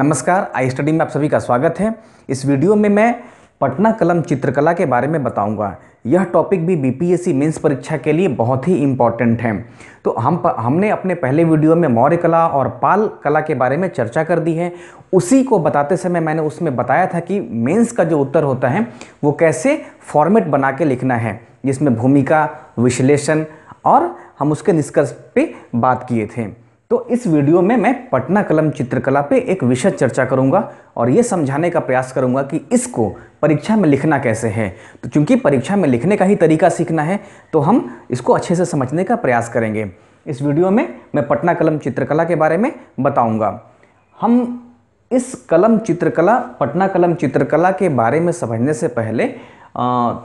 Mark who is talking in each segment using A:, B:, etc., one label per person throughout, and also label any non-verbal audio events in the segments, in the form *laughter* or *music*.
A: नमस्कार I study में आप सभी का स्वागत है इस वीडियो में मैं पटना कलम चित्रकला के बारे में बताऊंगा यह टॉपिक भी बीपीएससी मेंस परीक्षा के लिए बहुत ही इम्पॉर्टेंट है तो हम हमने अपने पहले वीडियो में मौर्य कला और पाल कला के बारे में चर्चा कर दी है उसी को बताते समय मैंने उसमें बताया था कि मेंस का जो उत्तर होता है वो कैसे फॉर्मेट बना के लिखना है जिसमें भूमिका विश्लेषण और हम उसके निष्कर्ष पे बात किए थे तो इस वीडियो में मैं पटना कलम चित्रकला पे एक विषय चर्चा करूंगा और ये समझाने का प्रयास करूंगा कि इसको परीक्षा में लिखना कैसे है तो चूंकि परीक्षा में लिखने का ही तरीका सीखना है तो हम इसको अच्छे से समझने का प्रयास करेंगे इस वीडियो में मैं पटना कलम चित्रकला के बारे में बताऊँगा हम इस कलम चित्रकला पटना कलम चित्रकला के बारे में समझने से पहले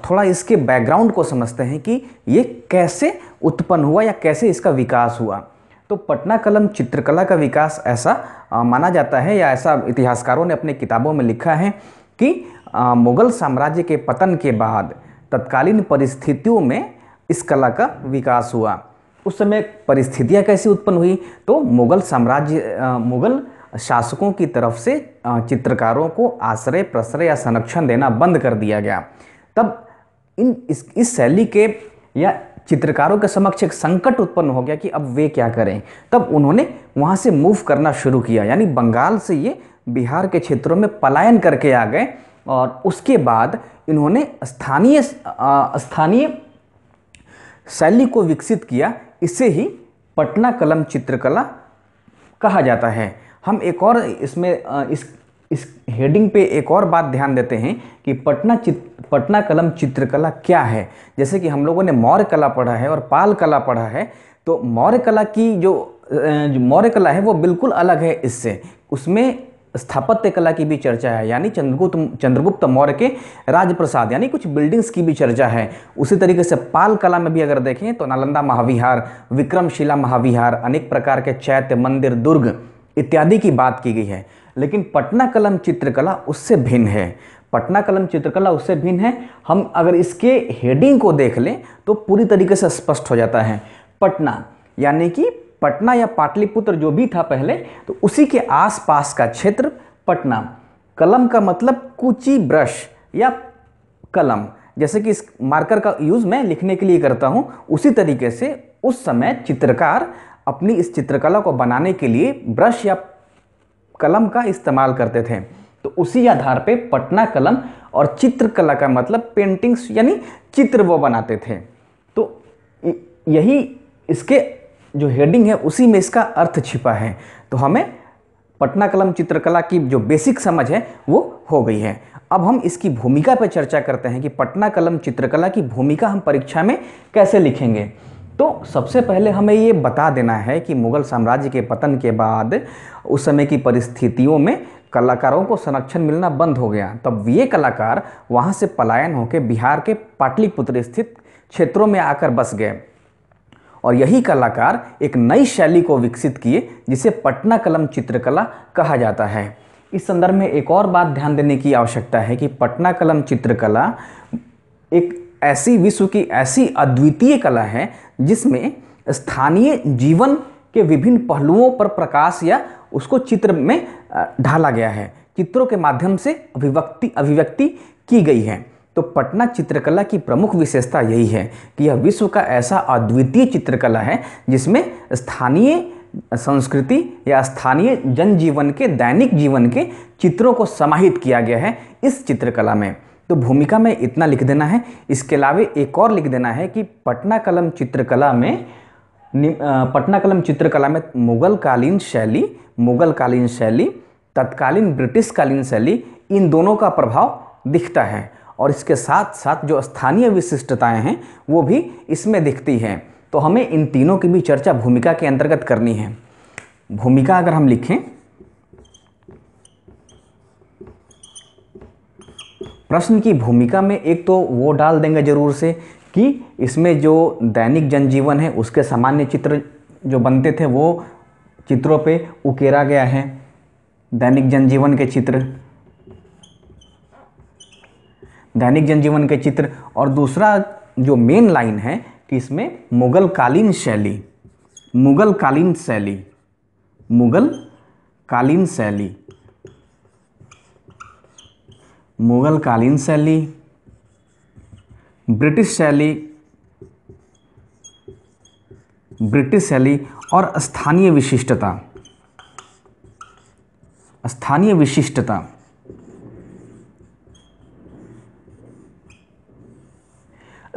A: थोड़ा इसके बैकग्राउंड को समझते हैं कि ये कैसे उत्पन्न हुआ या कैसे इसका विकास हुआ तो पटना कलम चित्रकला का विकास ऐसा आ, माना जाता है या ऐसा इतिहासकारों ने अपने किताबों में लिखा है कि आ, मुगल साम्राज्य के पतन के बाद तत्कालीन परिस्थितियों में इस कला का विकास हुआ उस समय परिस्थितियाँ कैसे उत्पन्न हुई तो मुगल साम्राज्य मुगल शासकों की तरफ से चित्रकारों को आश्रय प्रश्रय या संरक्षण देना बंद कर दिया गया तब इन इस इस शैली के या चित्रकारों के समक्ष एक संकट उत्पन्न हो गया कि अब वे क्या करें तब उन्होंने वहाँ से मूव करना शुरू किया यानी बंगाल से ये बिहार के क्षेत्रों में पलायन करके आ गए और उसके बाद इन्होंने स्थानीय स्थानीय शैली को विकसित किया इसे ही पटना कलम चित्रकला कहा जाता है हम एक और इसमें इस इस हेडिंग पे एक और बात ध्यान देते हैं कि पटना चित्र पटना कलम चित्रकला क्या है जैसे कि हम लोगों ने मौर्य कला पढ़ा है और पाल कला पढ़ा है तो मौर्य कला की जो जो मौर्य कला है वो बिल्कुल अलग है इससे उसमें स्थापत्य कला की भी चर्चा है यानी चंद्रगुप्त चंद्रगुप्त मौर्य के राजप्रसाद यानी कुछ बिल्डिंग्स की भी चर्चा है उसी तरीके से पाल कला में भी अगर देखें तो नालंदा महाविहार विक्रमशिला महाविहार अनेक प्रकार के चैत्य मंदिर दुर्ग इत्यादि की बात की गई है लेकिन पटना कलम चित्रकला उससे भिन्न है पटना कलम चित्रकला उससे भिन्न है हम अगर इसके हेडिंग को देख लें तो पूरी तरीके से स्पष्ट हो जाता है पटना यानी कि पटना या पाटलिपुत्र जो भी था पहले तो उसी के आसपास का क्षेत्र पटना कलम का मतलब कुची ब्रश या कलम जैसे कि इस मार्कर का यूज़ मैं लिखने के लिए करता हूँ उसी तरीके से उस समय चित्रकार अपनी इस चित्रकला को बनाने के लिए ब्रश या कलम का इस्तेमाल करते थे तो उसी आधार पे पटना कलम और चित्रकला का मतलब पेंटिंग्स यानी चित्र वो बनाते थे तो यही इसके जो हेडिंग है उसी में इसका अर्थ छिपा है तो हमें पटना कलम चित्रकला की जो बेसिक समझ है वो हो गई है अब हम इसकी भूमिका पर चर्चा करते हैं कि पटना कलम चित्रकला की भूमिका हम परीक्षा में कैसे लिखेंगे तो सबसे पहले हमें ये बता देना है कि मुग़ल साम्राज्य के पतन के बाद उस समय की परिस्थितियों में कलाकारों को संरक्षण मिलना बंद हो गया तब ये कलाकार वहाँ से पलायन होकर बिहार के पाटलिपुत्र स्थित क्षेत्रों में आकर बस गए और यही कलाकार एक नई शैली को विकसित किए जिसे पटना कलम चित्रकला कहा जाता है इस संदर्भ में एक और बात ध्यान देने की आवश्यकता है कि पटना कलम चित्रकला एक ऐसी विश्व की ऐसी अद्वितीय कला है जिसमें स्थानीय जीवन के विभिन्न पहलुओं पर प्रकाश या उसको चित्र में ढाला गया है चित्रों के माध्यम से अभिव्यक्ति अभिव्यक्ति की गई है तो पटना चित्रकला की प्रमुख विशेषता यही है कि यह विश्व का ऐसा अद्वितीय चित्रकला है जिसमें स्थानीय संस्कृति या स्थानीय जनजीवन के दैनिक जीवन के चित्रों को समाहित किया गया है इस चित्रकला में तो भूमिका में इतना लिख देना है इसके अलावा एक और लिख देना है कि पटना कलम चित्रकला में पटना कलम चित्रकला में मुगल कालीन शैली मुगल कालीन शैली तत्कालीन ब्रिटिश कालीन शैली इन दोनों का प्रभाव दिखता है और इसके साथ साथ जो स्थानीय विशिष्टताएं हैं वो भी इसमें दिखती हैं तो हमें इन तीनों की भी चर्चा भूमिका के अंतर्गत करनी है भूमिका अगर हम लिखें प्रश्न की भूमिका में एक तो वो डाल देंगे ज़रूर से कि इसमें जो दैनिक जनजीवन है उसके सामान्य चित्र जो बनते थे वो चित्रों पे उकेरा गया है दैनिक जनजीवन के चित्र दैनिक जनजीवन के चित्र और दूसरा जो मेन लाइन है कि इसमें मुगल कालीन शैली मुगल कालीन शैली मुगल कालीन शैली मुगल कालीन शैली ब्रिटिश शैली ब्रिटिश शैली और स्थानीय विशिष्टता स्थानीय विशिष्टता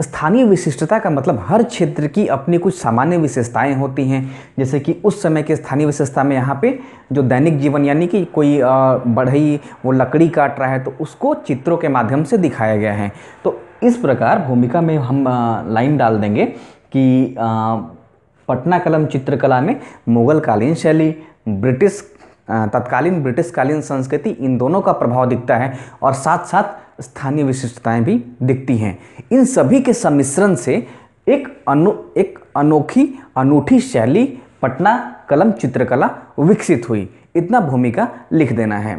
A: स्थानीय विशिष्टता का मतलब हर क्षेत्र की अपनी कुछ सामान्य विशेषताएं होती हैं जैसे कि उस समय के स्थानीय विशेषता में यहाँ पे जो दैनिक जीवन यानी कि कोई बढ़ई वो लकड़ी काट रहा है तो उसको चित्रों के माध्यम से दिखाया गया है तो इस प्रकार भूमिका में हम लाइन डाल देंगे कि पटना कलम चित्रकला में मुगल कालीन शैली ब्रिटिश तत्कालीन ब्रिटिश कालीन संस्कृति इन दोनों का प्रभाव दिखता है और साथ साथ स्थानीय विशिष्टताएं भी दिखती हैं इन सभी के सम्मिश्रण से एक अनु एक अनोखी अनूठी शैली पटना कलम चित्रकला विकसित हुई इतना भूमिका लिख देना है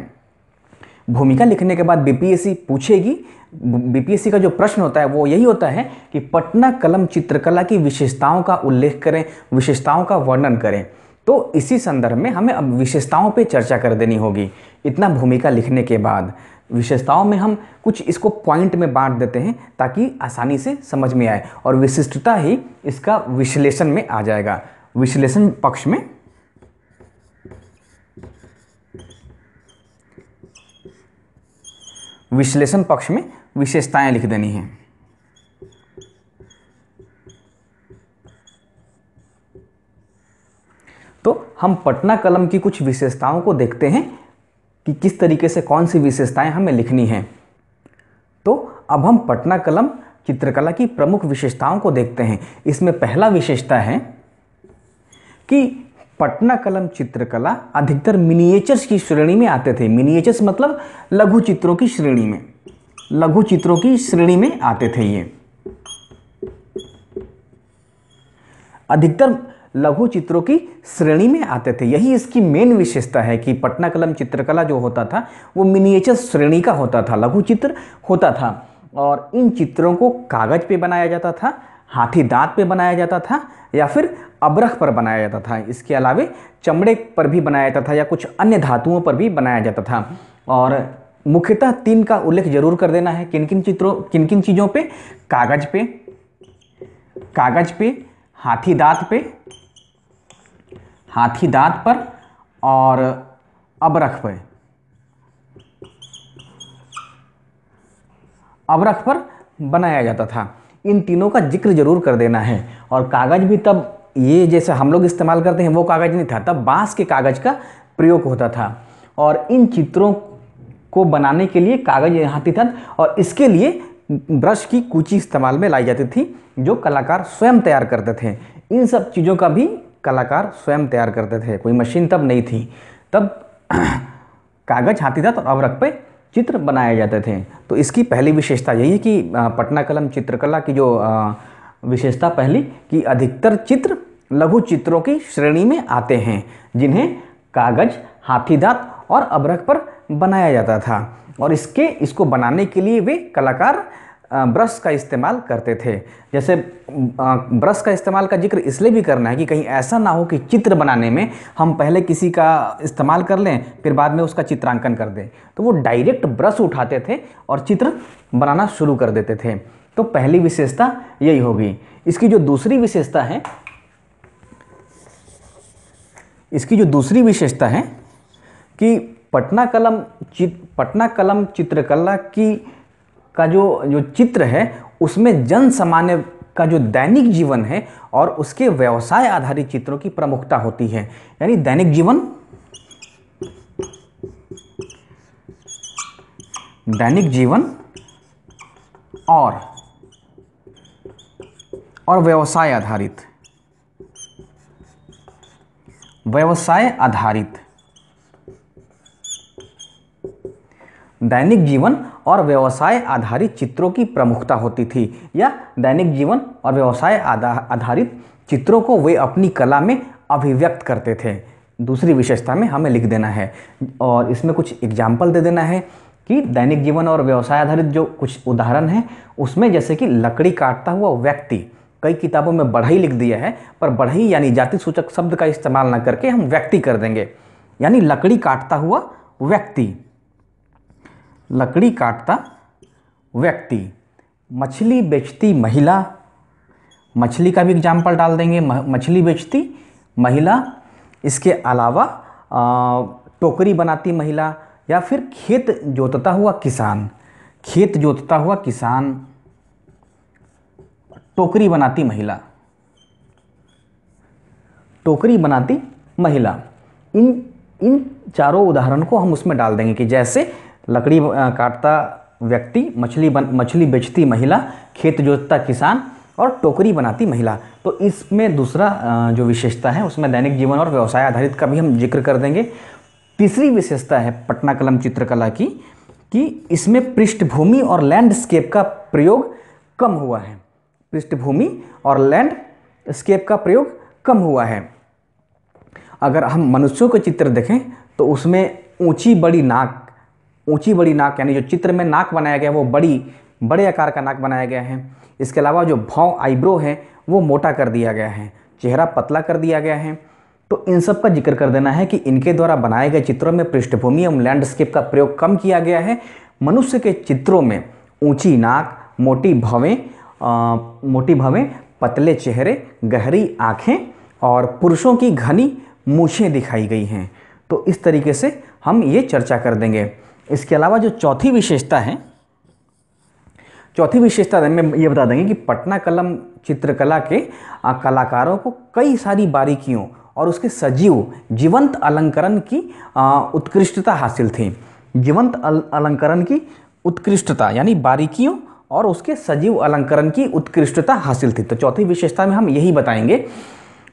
A: भूमिका लिखने के बाद बीपीएससी पूछेगी बीपीएससी का जो प्रश्न होता है वो यही होता है कि पटना कलम चित्रकला की विशेषताओं का उल्लेख करें विशेषताओं का वर्णन करें तो इसी संदर्भ में हमें अब विशेषताओं पे चर्चा कर देनी होगी इतना भूमिका लिखने के बाद विशेषताओं में हम कुछ इसको पॉइंट में बांट देते हैं ताकि आसानी से समझ में आए और विशिष्टता ही इसका विश्लेषण में आ जाएगा विश्लेषण पक्ष में विश्लेषण पक्ष में विशेषताएं लिख देनी है तो हम पटना कलम की कुछ विशेषताओं को देखते हैं कि किस तरीके से कौन सी विशेषताएं हमें लिखनी हैं तो अब हम पटना कलम चित्रकला की प्रमुख विशेषताओं को देखते हैं इसमें पहला विशेषता है कि पटना कलम चित्रकला अधिकतर मिनिएचर्स की श्रेणी में आते थे मिनिएचर्स मतलब लघु चित्रों की श्रेणी में लघु चित्रों की श्रेणी में आते थे ये अधिकतर लघु चित्रों की श्रेणी में आते थे यही इसकी मेन विशेषता है कि पटना कलम चित्रकला जो होता था वो मिनिएचर श्रेणी का होता था लघु चित्र होता था और इन चित्रों को कागज पे बनाया जाता था हाथी दांत पे बनाया जाता था या फिर अबरख पर बनाया जाता था इसके अलावे चमड़े पर भी बनाया जाता था या कुछ अन्य धातुओं पर भी बनाया जाता था और मुख्यतः तीन का उल्लेख जरूर कर देना है किन किन चित्रों किन किन चीज़ों पे कागज पे कागज पे हाथी दांत पे हाथी दांत पर और अबरख पर अबरख पर बनाया जाता था इन तीनों का जिक्र जरूर कर देना है और कागज़ भी तब ये जैसे हम लोग इस्तेमाल करते हैं वो कागज़ नहीं था तब बांस के कागज़ का प्रयोग होता था और इन चित्रों को बनाने के लिए कागज़ हाथी था और इसके लिए ब्रश की कूची इस्तेमाल में लाई जाती थी जो कलाकार स्वयं तैयार करते थे इन सब चीज़ों का भी कलाकार स्वयं तैयार करते थे कोई मशीन तब नहीं थी तब *clears throat* कागज़ हाथीदात तो और अवरक पे चित्र बनाए जाते थे तो इसकी पहली विशेषता यही है कि पटना कलम चित्रकला की जो विशेषता पहली कि अधिकतर चित्र लघु चित्रों की श्रेणी में आते हैं जिन्हें कागज़ हाथीदात और अबरक पर बनाया जाता था और इसके इसको बनाने के लिए वे कलाकार ब्रश का इस्तेमाल करते थे जैसे ब्रश का इस्तेमाल का जिक्र इसलिए भी करना है कि कहीं ऐसा ना हो कि चित्र बनाने में हम पहले किसी का इस्तेमाल कर लें फिर बाद में उसका चित्रांकन कर दें तो वो डायरेक्ट ब्रश उठाते थे और चित्र बनाना शुरू कर देते थे तो पहली विशेषता यही होगी इसकी जो दूसरी विशेषता है इसकी जो दूसरी विशेषता है कि पटना कलम चित पटना कलम चित्रकला की का जो जो चित्र है उसमें जन सामान्य का जो दैनिक जीवन है और उसके व्यवसाय आधारित चित्रों की प्रमुखता होती है यानी दैनिक जीवन दैनिक जीवन और और व्यवसाय आधारित व्यवसाय आधारित दैनिक जीवन और व्यवसाय आधारित चित्रों की प्रमुखता होती थी या दैनिक जीवन और व्यवसाय आधारित चित्रों को वे अपनी कला में अभिव्यक्त करते थे दूसरी विशेषता में हमें लिख देना है और इसमें कुछ एग्जाम्पल दे देना है कि दैनिक जीवन और व्यवसाय आधारित जो कुछ उदाहरण हैं उसमें जैसे कि लकड़ी काटता हुआ व्यक्ति कई किताबों में बढ़ई लिख दिया है पर बढ़ई यानी जाति सूचक शब्द का इस्तेमाल ना करके हम व्यक्ति कर देंगे यानी लकड़ी काटता हुआ व्यक्ति लकड़ी काटता व्यक्ति मछली बेचती महिला मछली का भी एग्जाम्पल डाल देंगे मछली बेचती महिला इसके अलावा टोकरी बनाती महिला या फिर खेत जोतता हुआ किसान खेत जोतता हुआ किसान टोकरी बनाती महिला टोकरी बनाती महिला इन इन चारों उदाहरण को हम उसमें डाल देंगे कि जैसे लकड़ी काटता व्यक्ति मछली बन मछली बेचती महिला खेत जोतता किसान और टोकरी बनाती महिला तो इसमें दूसरा जो विशेषता है उसमें दैनिक जीवन और व्यवसाय आधारित का भी हम जिक्र कर देंगे तीसरी विशेषता है पटना कलम चित्रकला की कि इसमें पृष्ठभूमि और लैंडस्केप का प्रयोग कम हुआ है पृष्ठभूमि और लैंडस्केप का प्रयोग कम हुआ है अगर हम मनुष्यों के चित्र देखें तो उसमें ऊंची बड़ी नाक ऊंची बड़ी नाक यानी जो चित्र में नाक बनाया गया है वो बड़ी बड़े आकार का नाक बनाया गया है इसके अलावा जो भाव आईब्रो है वो मोटा कर दिया गया है चेहरा पतला कर दिया गया है तो इन सब का जिक्र कर देना है कि इनके द्वारा बनाए गए चित्रों में पृष्ठभूमि एवं लैंडस्केप का प्रयोग कम किया गया है मनुष्य के चित्रों में ऊंची नाक मोटी भवें मोटी भवें पतले चेहरे गहरी आँखें और पुरुषों की घनी मूछें दिखाई गई हैं तो इस तरीके से हम ये चर्चा कर देंगे इसके अलावा जो चौथी विशेषता है चौथी विशेषता में ये बता देंगे कि पटना कलम चित्रकला के कलाकारों को कई सारी बारीकियों और उसके सजीव जीवंत अलंकरण की उत्कृष्टता हासिल थी जीवंत अलंकरण की उत्कृष्टता यानी बारीकियों और उसके सजीव अलंकरण की उत्कृष्टता हासिल थी तो चौथी विशेषता में हम यही बताएंगे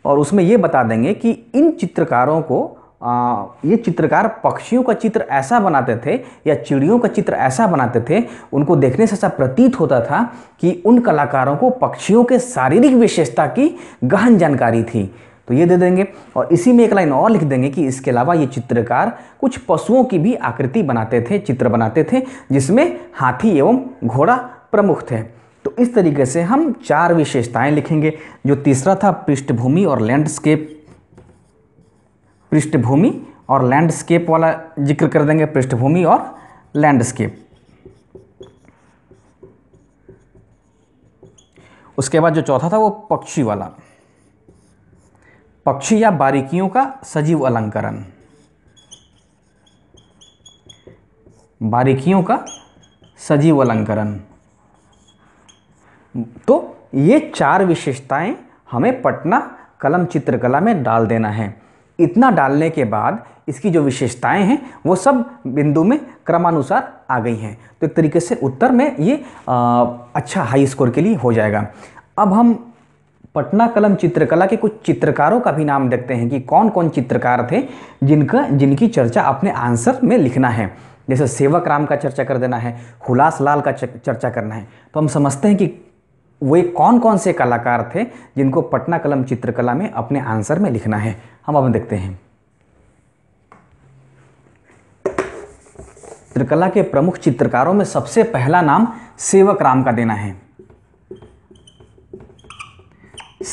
A: और उसमें ये बता देंगे कि इन चित्रकारों को आ, ये चित्रकार पक्षियों का चित्र ऐसा बनाते थे या चिड़ियों का चित्र ऐसा बनाते थे उनको देखने से ऐसा प्रतीत होता था कि उन कलाकारों को पक्षियों के शारीरिक विशेषता की गहन जानकारी थी तो ये दे देंगे और इसी में एक लाइन और लिख देंगे कि इसके अलावा ये चित्रकार कुछ पशुओं की भी आकृति बनाते थे चित्र बनाते थे जिसमें हाथी एवं घोड़ा प्रमुख थे तो इस तरीके से हम चार विशेषताएं लिखेंगे जो तीसरा था पृष्ठभूमि और लैंडस्केप पृष्ठभूमि और लैंडस्केप वाला जिक्र कर देंगे पृष्ठभूमि और लैंडस्केप उसके बाद जो चौथा था वो पक्षी वाला पक्षी या बारीकियों का सजीव अलंकरण बारीकियों का सजीव अलंकरण तो ये चार विशेषताएं हमें पटना कलम चित्रकला में डाल देना है इतना डालने के बाद इसकी जो विशेषताएं हैं वो सब बिंदु में क्रमानुसार आ गई हैं तो एक तरीके से उत्तर में ये आ, अच्छा हाई स्कोर के लिए हो जाएगा अब हम पटना कलम चित्रकला के कुछ चित्रकारों का भी नाम देखते हैं कि कौन कौन चित्रकार थे जिनका जिनकी चर्चा अपने आंसर में लिखना है जैसे सेवक राम का चर्चा कर देना है हुलास लाल का चर्चा करना है तो हम समझते हैं कि वे कौन कौन से कलाकार थे जिनको पटना कलम चित्रकला में अपने आंसर में लिखना है हम अब देखते हैं चित्रकला के प्रमुख चित्रकारों में सबसे पहला नाम सेवक राम का देना है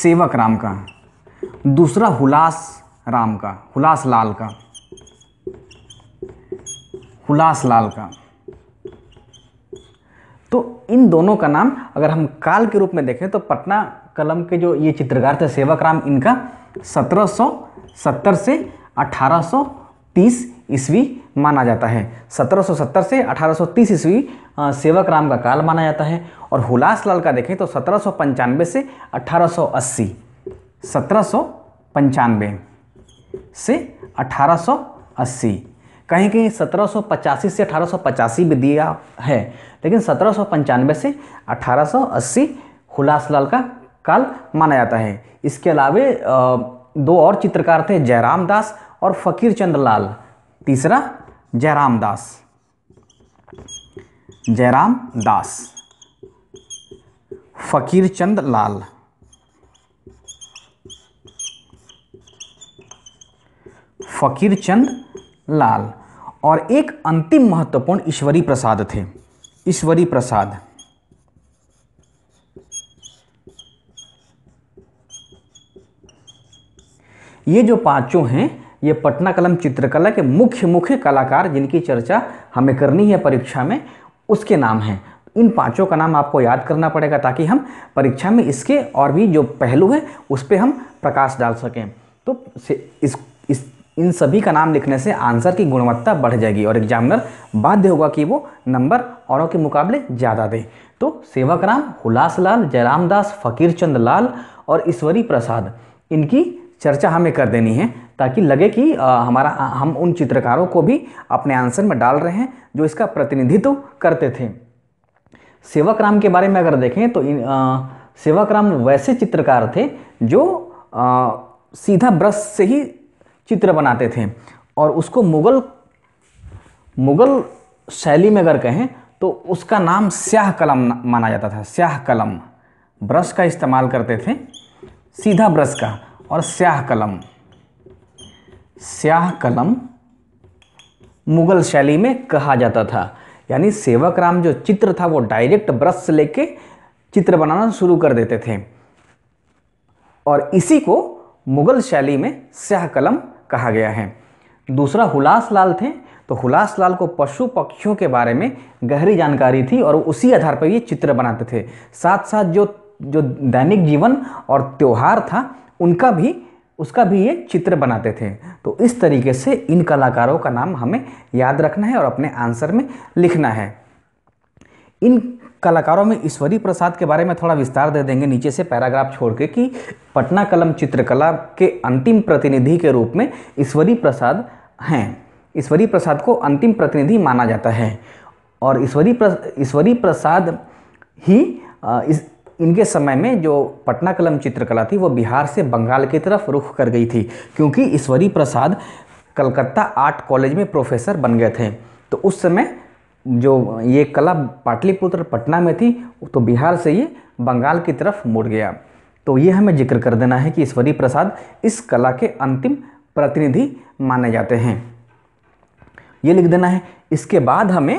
A: सेवक राम का दूसरा हुलास राम का हुलास लाल का हुलास लाल का तो इन दोनों का नाम अगर हम काल के रूप में देखें तो पटना कलम के जो ये चित्रकार थे सेवक राम इनका 1770 से 1830 ईस्वी माना जाता है 1770 से 1830 ईस्वी सेवक राम का काल माना जाता है और हुलास लाल का देखें तो सत्रह से अठारह सत्रह से 1880 कहीं कहीं सत्रह से अठारह भी दिया है लेकिन सत्रह से 1880 हुलास लाल का काल माना जाता है इसके अलावे दो और चित्रकार थे जयराम दास और फ़कीर चंद्र लाल तीसरा जयराम दास जयराम दास फ़कीर चंद लाल फ़कीर चंद लाल और एक अंतिम महत्वपूर्ण ईश्वरी प्रसाद थे ईश्वरी प्रसाद ये जो पांचों हैं ये पटना कलम चित्रकला के मुख्य मुख्य कलाकार जिनकी चर्चा हमें करनी है परीक्षा में उसके नाम हैं इन पांचों का नाम आपको याद करना पड़ेगा ताकि हम परीक्षा में इसके और भी जो पहलू है उस पर हम प्रकाश डाल सकें तो इस इस इन सभी का नाम लिखने से आंसर की गुणवत्ता बढ़ जाएगी और एग्जामिनर बाध्य होगा कि वो नंबर औरों के मुकाबले ज़्यादा दें तो सेवक राम हुलास लाल जयराम दास फ़कीर चंद लाल और ईश्वरी प्रसाद इनकी चर्चा हमें कर देनी है ताकि लगे कि आ, हमारा आ, हम उन चित्रकारों को भी अपने आंसर में डाल रहे हैं जो इसका प्रतिनिधित्व करते थे सेवक राम के बारे में अगर देखें तो इन आ, सेवक राम वैसे चित्रकार थे जो आ, सीधा ब्रश से ही चित्र बनाते थे और उसको मुग़ल मुग़ल शैली में अगर कहें तो उसका नाम स्याह कलम माना जाता था स्याह कलम ब्रश का इस्तेमाल करते थे सीधा ब्रश का और स्याह कलम स्याह कलम मुग़ल शैली में कहा जाता था यानी सेवक राम जो चित्र था वो डायरेक्ट ब्रश से लेके चित्र बनाना शुरू कर देते थे और इसी को मुग़ल शैली में स्याह कलम कहा गया है दूसरा हुलास लाल थे तो हुलास लाल को पशु पक्षियों के बारे में गहरी जानकारी थी और उसी आधार पर ये चित्र बनाते थे साथ साथ जो जो दैनिक जीवन और त्यौहार था उनका भी उसका भी ये चित्र बनाते थे तो इस तरीके से इन कलाकारों का नाम हमें याद रखना है और अपने आंसर में लिखना है इन कलाकारों में ईश्वरी प्रसाद के बारे में थोड़ा विस्तार दे देंगे नीचे से पैराग्राफ छोड़ के कि पटना कलम चित्रकला के अंतिम प्रतिनिधि के रूप में ईश्वरी प्रसाद हैं ईश्वरी प्रसाद को अंतिम प्रतिनिधि माना जाता है और ईश्वरी ईश्वरी प्रसाद ही इस इनके समय में जो पटना कलम चित्रकला थी वो बिहार से बंगाल की तरफ रुख कर गई थी क्योंकि ईश्वरी प्रसाद कलकत्ता आर्ट कॉलेज में प्रोफेसर बन गए थे तो उस समय जो ये कला पाटलिपुत्र पटना में थी तो बिहार से ये बंगाल की तरफ मुड़ गया तो ये हमें जिक्र कर देना है कि ईश्वरी प्रसाद इस कला के अंतिम प्रतिनिधि माने जाते हैं ये लिख देना है इसके बाद हमें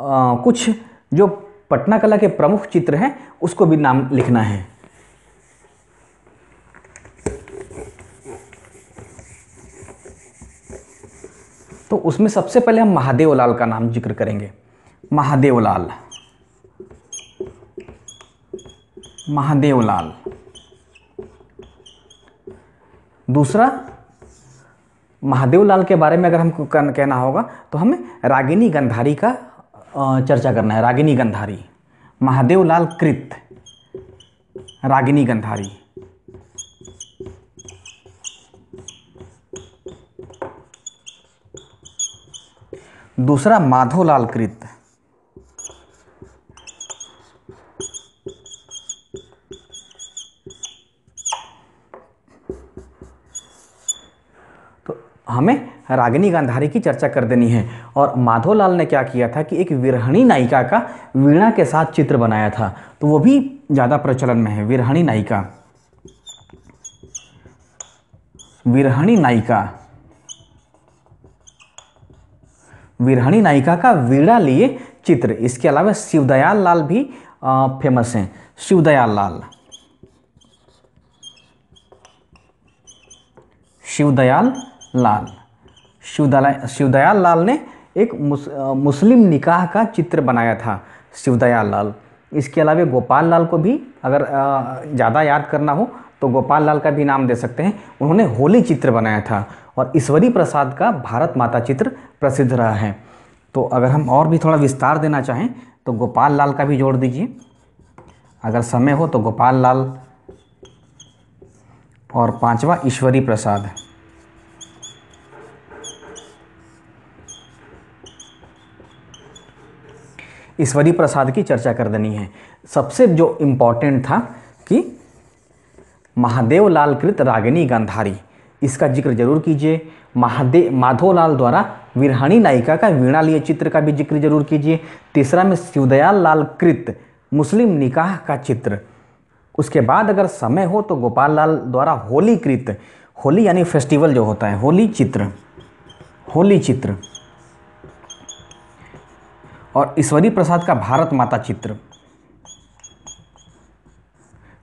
A: आ, कुछ जो पटना कला के प्रमुख चित्र हैं उसको भी नाम लिखना है तो उसमें सबसे पहले हम महादेव लाल का नाम जिक्र करेंगे महादेव लाल महादेव लाल दूसरा महादेव लाल के बारे में अगर हमको कहना होगा तो हमें रागिनी गंधारी का चर्चा करना है रागिनी गंधारी महादेव लाल कृत रागिनी गंधारी दूसरा माधोलाल कृत तो हमें रागिनी गांधारी की चर्चा कर देनी है और माधोलाल ने क्या किया था कि एक विरहणी नायिका का वीणा के साथ चित्र बनाया था तो वो भी ज़्यादा प्रचलन में है विरहणी नायिका विरहणी नायिका विरहणी नायिका का वीड़ा लिए चित्र इसके अलावा शिवदयाल लाल भी फेमस हैं शिवदयाल लाल शिवदयाल लाल शिवदया शिवदयाल लाल ने एक मुस, मुस्लिम निकाह का चित्र बनाया था शिवदयाल लाल इसके अलावा गोपाल लाल को भी अगर ज़्यादा याद करना हो तो गोपाल लाल का भी नाम दे सकते हैं उन्होंने होली चित्र बनाया था और ईश्वरी प्रसाद का भारत माता चित्र प्रसिद्ध रहा है तो अगर हम और भी थोड़ा विस्तार देना चाहें तो गोपाल लाल का भी जोड़ दीजिए अगर समय हो तो गोपाल लाल और पांचवा ईश्वरी प्रसाद ईश्वरी प्रसाद की चर्चा कर देनी है सबसे जो इम्पोर्टेंट था कि महादेव लाल कृत रागिनी गांधारी इसका जिक्र जरूर कीजिए महादेव माधोलाल द्वारा विरहानी नायिका का वीणा लिए चित्र का भी जिक्र जरूर कीजिए तीसरा में शिवदयाल लाल कृत मुस्लिम निकाह का चित्र उसके बाद अगर समय हो तो गोपाल लाल द्वारा होली कृत होली यानी फेस्टिवल जो होता है होली चित्र होली चित्र और ईश्वरी प्रसाद का भारत माता चित्र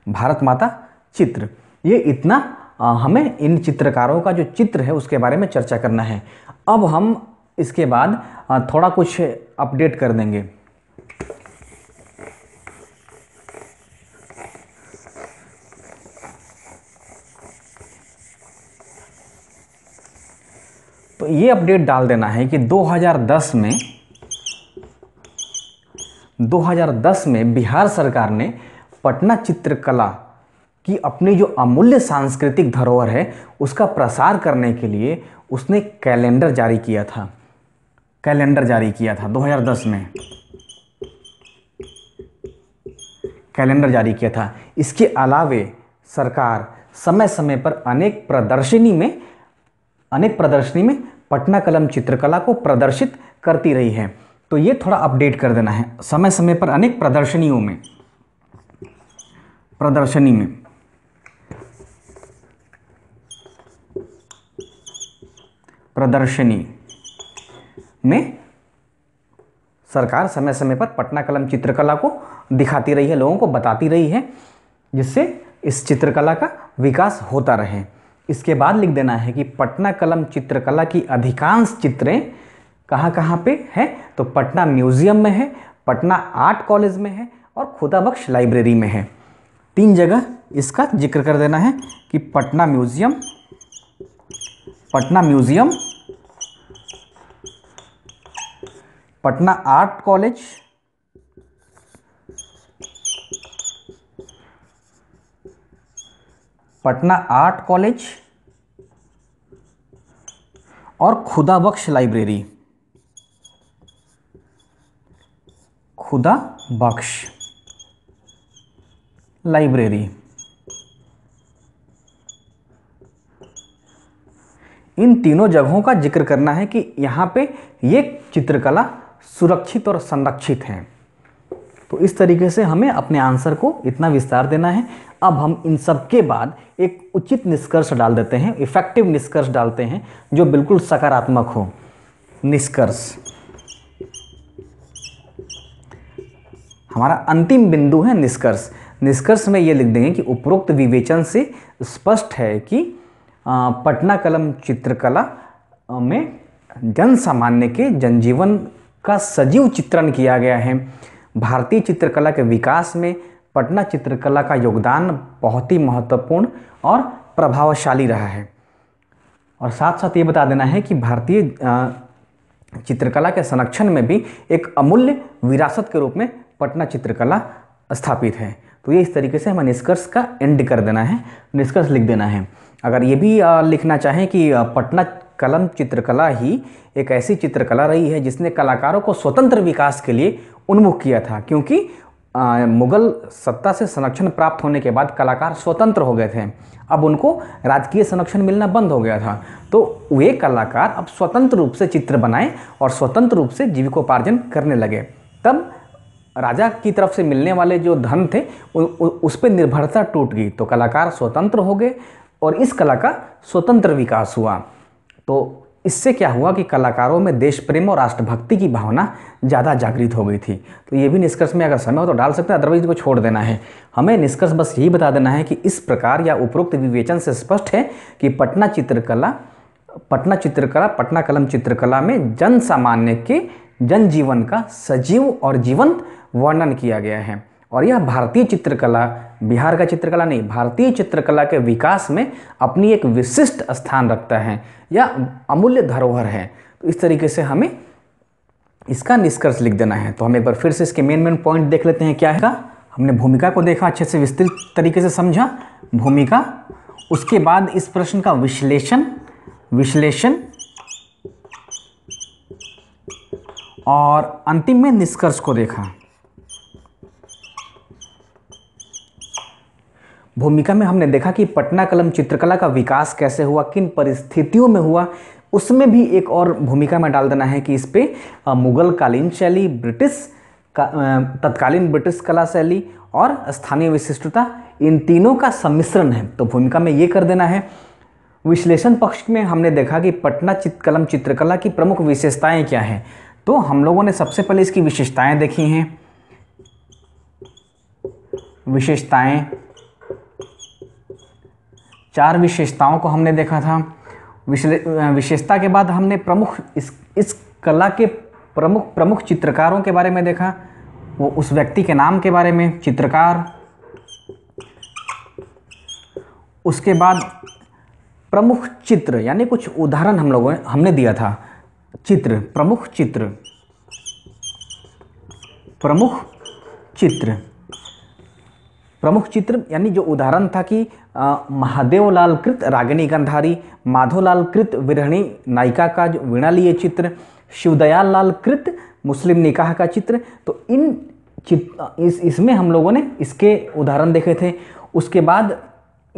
A: भारत माता चित्र ये इतना हमें इन चित्रकारों का जो चित्र है उसके बारे में चर्चा करना है अब हम इसके बाद थोड़ा कुछ अपडेट कर देंगे तो ये अपडेट डाल देना है कि 2010 में 2010 में बिहार सरकार ने पटना चित्रकला कि अपनी जो अमूल्य सांस्कृतिक धरोहर है उसका प्रसार करने के लिए उसने कैलेंडर जारी किया था कैलेंडर जारी किया था 2010 में कैलेंडर जारी किया था इसके अलावे सरकार समय समय पर अनेक प्रदर्शनी में अनेक प्रदर्शनी में पटना कलम चित्रकला को प्रदर्शित करती रही है तो ये थोड़ा अपडेट कर देना है समय समय पर अनेक प्रदर्शनियों में प्रदर्शनी में प्रदर्शनी में सरकार समय समय पर पटना कलम चित्रकला को दिखाती रही है लोगों को बताती रही है जिससे इस चित्रकला का विकास होता रहे इसके बाद लिख देना है कि पटना कलम चित्रकला की अधिकांश चित्रें कहाँ कहाँ पे हैं तो पटना म्यूज़ियम में है पटना आर्ट कॉलेज में है और खुदाबख्श लाइब्रेरी में है तीन जगह इसका जिक्र कर देना है कि Patna museum Patna museum Patna art college Patna art college और खुदा बख्श लाइब्रेरी खुदा बख्श लाइब्रेरी इन तीनों जगहों का जिक्र करना है कि यहाँ पे ये चित्रकला सुरक्षित और संरक्षित हैं तो इस तरीके से हमें अपने आंसर को इतना विस्तार देना है अब हम इन सब के बाद एक उचित निष्कर्ष डाल देते हैं इफेक्टिव निष्कर्ष डालते हैं जो बिल्कुल सकारात्मक हो निष्कर्ष हमारा अंतिम बिंदु है निष्कर्ष निष्कर्ष में ये लिख देंगे कि उपरोक्त विवेचन से स्पष्ट है कि पटना कलम चित्रकला में जन सामान्य के जनजीवन का सजीव चित्रण किया गया है भारतीय चित्रकला के विकास में पटना चित्रकला का योगदान बहुत ही महत्वपूर्ण और प्रभावशाली रहा है और साथ साथ ये बता देना है कि भारतीय चित्रकला के संरक्षण में भी एक अमूल्य विरासत के रूप में पटना चित्रकला स्थापित है तो ये इस तरीके से हमें निष्कर्ष का एंड कर देना है निष्कर्ष लिख देना है अगर ये भी लिखना चाहें कि पटना कलम चित्रकला ही एक ऐसी चित्रकला रही है जिसने कलाकारों को स्वतंत्र विकास के लिए उन्मुख किया था क्योंकि मुगल सत्ता से संरक्षण प्राप्त होने के बाद कलाकार स्वतंत्र हो गए थे अब उनको राजकीय संरक्षण मिलना बंद हो गया था तो वे कलाकार अब स्वतंत्र रूप से चित्र बनाए और स्वतंत्र रूप से जीविकोपार्जन करने लगे तब राजा की तरफ से मिलने वाले जो धन थे उ, उ, उस पर निर्भरता टूट गई तो कलाकार स्वतंत्र हो गए और इस कला का स्वतंत्र विकास हुआ तो इससे क्या हुआ कि कलाकारों में देश प्रेम और राष्ट्रभक्ति की भावना ज़्यादा जागृत हो गई थी तो ये भी निष्कर्ष में अगर समय हो तो डाल सकते हैं अदरवाइज को छोड़ देना है हमें निष्कर्ष बस यही बता देना है कि इस प्रकार या उपरोक्त विवेचन से स्पष्ट है कि पटना चित्रकला पटना चित्रकला पटना कलम चित्रकला में जन सामान्य के जनजीवन का सजीव और जीवंत वर्णन किया गया है और यह भारतीय चित्रकला बिहार का चित्रकला नहीं भारतीय चित्रकला के विकास में अपनी एक विशिष्ट स्थान रखता है या अमूल्य धरोहर है तो इस तरीके से हमें इसका निष्कर्ष लिख देना है तो हम एक बार फिर से इसके मेन मेन पॉइंट देख लेते हैं क्या है हमने भूमिका को देखा अच्छे से विस्तृत तरीके से समझा भूमिका उसके बाद इस प्रश्न का विश्लेषण विश्लेषण और अंतिम में निष्कर्ष को देखा भूमिका में हमने देखा कि पटना कलम चित्रकला का विकास कैसे हुआ किन परिस्थितियों में हुआ उसमें भी एक और भूमिका में डाल देना है कि इस पर मुगल कालीन शैली ब्रिटिश तत्कालीन ब्रिटिश कला शैली और स्थानीय विशिष्टता इन तीनों का सम्मिश्रण है तो भूमिका में ये कर देना है विश्लेषण पक्ष में हमने देखा कि पटना चित कलम चित्रकला की प्रमुख विशेषताएं क्या हैं तो हम लोगों ने सबसे पहले इसकी विशेषताएं देखी हैं विशेषताएं चार विशेषताओं को हमने देखा था विशेषता के बाद हमने प्रमुख इस इस कला के प्रमुख प्रमुख चित्रकारों के बारे में देखा वो उस व्यक्ति के नाम के बारे में चित्रकार उसके बाद प्रमुख चित्र यानी कुछ उदाहरण हम लोगों हमने दिया था चित्र प्रमुख चित्र प्रमुख चित्र प्रमुख चित्र यानी जो उदाहरण था कि महादेवलाल कृत रागिनी गंधारी माधोलाल कृत विरहणी नायिका का जो वीणा लिए चित्र शिवदयाल लाल कृत मुस्लिम निकाह का चित्र तो इन इस इसमें हम लोगों ने इसके उदाहरण देखे थे उसके बाद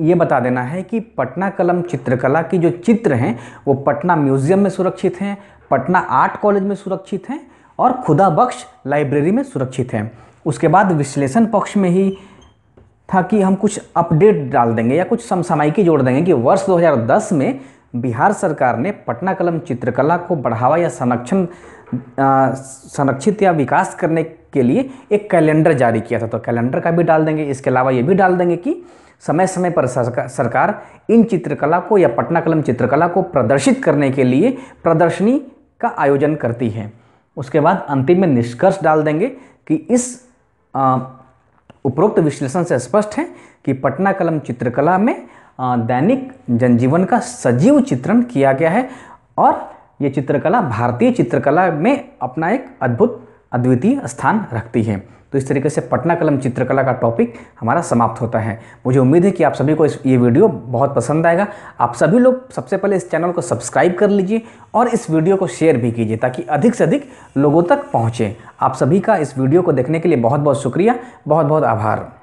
A: ये बता देना है कि पटना कलम चित्रकला की जो चित्र हैं वो पटना म्यूजियम में सुरक्षित हैं पटना आर्ट कॉलेज में सुरक्षित हैं और खुदा बख्श लाइब्रेरी में सुरक्षित हैं उसके बाद विश्लेषण पक्ष में ही था कि हम कुछ अपडेट डाल देंगे या कुछ समसामयिकी जोड़ देंगे कि वर्ष 2010 में बिहार सरकार ने पटना कलम चित्रकला को बढ़ावा या संरक्षण संरक्षित या विकास करने के लिए एक कैलेंडर जारी किया था तो कैलेंडर का भी डाल देंगे इसके अलावा ये भी डाल देंगे कि समय समय पर सरकार इन चित्रकला को या पटना कलम चित्रकला को प्रदर्शित करने के लिए प्रदर्शनी का आयोजन करती है उसके बाद अंतिम में निष्कर्ष डाल देंगे कि इस आ, उपरोक्त विश्लेषण से स्पष्ट है कि पटना कलम चित्रकला में दैनिक जनजीवन का सजीव चित्रण किया गया है और ये चित्रकला भारतीय चित्रकला में अपना एक अद्भुत अद्वितीय स्थान रखती है तो इस तरीके से पटना कलम चित्रकला का टॉपिक हमारा समाप्त होता है मुझे उम्मीद है कि आप सभी को इस ये वीडियो बहुत पसंद आएगा आप सभी लोग सबसे पहले इस चैनल को सब्सक्राइब कर लीजिए और इस वीडियो को शेयर भी कीजिए ताकि अधिक से अधिक लोगों तक पहुँचें आप सभी का इस वीडियो को देखने के लिए बहुत बहुत शुक्रिया बहुत बहुत आभार